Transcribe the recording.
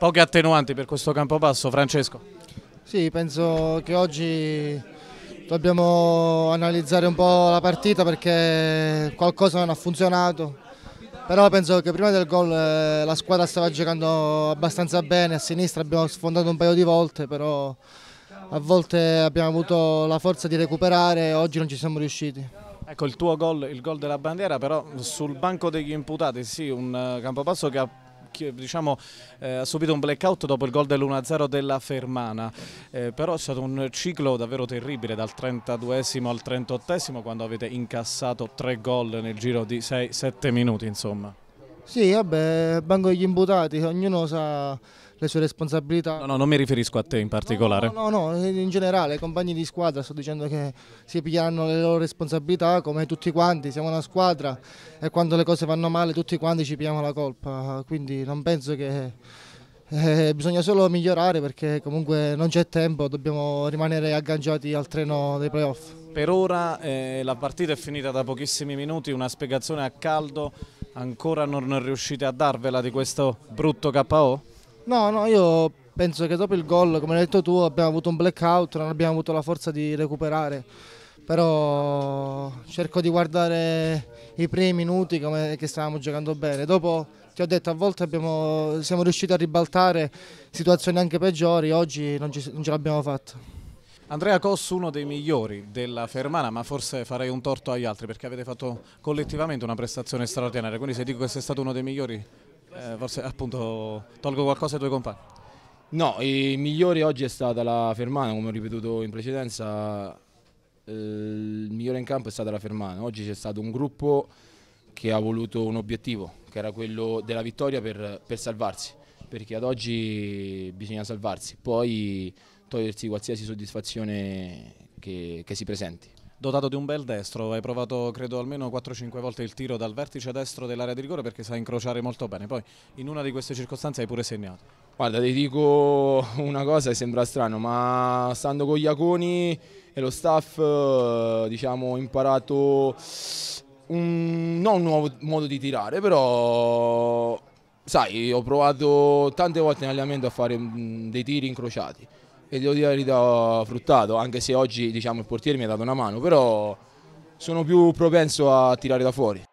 Poche attenuanti per questo campobasso, Francesco? Sì, penso che oggi dobbiamo analizzare un po' la partita perché qualcosa non ha funzionato, però penso che prima del gol eh, la squadra stava giocando abbastanza bene, a sinistra abbiamo sfondato un paio di volte, però a volte abbiamo avuto la forza di recuperare e oggi non ci siamo riusciti. Ecco il tuo gol, il gol della bandiera, però sul banco degli imputati, sì, un eh, campopasso che ha diciamo, eh, ha subito un blackout dopo il gol dell'1-0 della Fermana, eh, però è stato un ciclo davvero terribile dal 32esimo al 38esimo quando avete incassato tre gol nel giro di 6-7 minuti insomma. Sì, vabbè, banco gli imputati, ognuno sa le sue responsabilità. No, no, non mi riferisco a te in particolare. No, no, no, no in generale, i compagni di squadra, sto dicendo che si piglieranno le loro responsabilità come tutti quanti, siamo una squadra e quando le cose vanno male tutti quanti ci pigliamo la colpa, quindi non penso che... Eh, bisogna solo migliorare perché comunque non c'è tempo, dobbiamo rimanere agganciati al treno dei playoff. Per ora eh, la partita è finita da pochissimi minuti, una spiegazione a caldo, ancora non riuscite a darvela di questo brutto KO? No, no, io penso che dopo il gol, come hai detto tu, abbiamo avuto un blackout, non abbiamo avuto la forza di recuperare. Però cerco di guardare i primi minuti come, che stavamo giocando bene. Dopo ti ho detto, a volte abbiamo, siamo riusciti a ribaltare situazioni anche peggiori, oggi non, ci, non ce l'abbiamo fatta. Andrea Coss, uno dei migliori della Fermana, ma forse farei un torto agli altri perché avete fatto collettivamente una prestazione straordinaria, quindi se dico che sei stato uno dei migliori eh, forse appunto tolgo qualcosa ai tuoi compagni. No, il migliore oggi è stata la Fermana, come ho ripetuto in precedenza, eh, il migliore in campo è stata la Fermana. Oggi c'è stato un gruppo che ha voluto un obiettivo, che era quello della vittoria per, per salvarsi, perché ad oggi bisogna salvarsi, poi togliersi qualsiasi soddisfazione che, che si presenti dotato di un bel destro, hai provato credo almeno 4-5 volte il tiro dal vertice destro dell'area di rigore perché sa incrociare molto bene, poi in una di queste circostanze hai pure segnato. Guarda, ti dico una cosa che sembra strano, ma stando con Iaconi e lo staff eh, diciamo, ho imparato un, non un nuovo modo di tirare, però sai, ho provato tante volte in allenamento a fare mm, dei tiri incrociati e devo dire la verità fruttato, anche se oggi diciamo, il portiere mi ha dato una mano, però sono più propenso a tirare da fuori.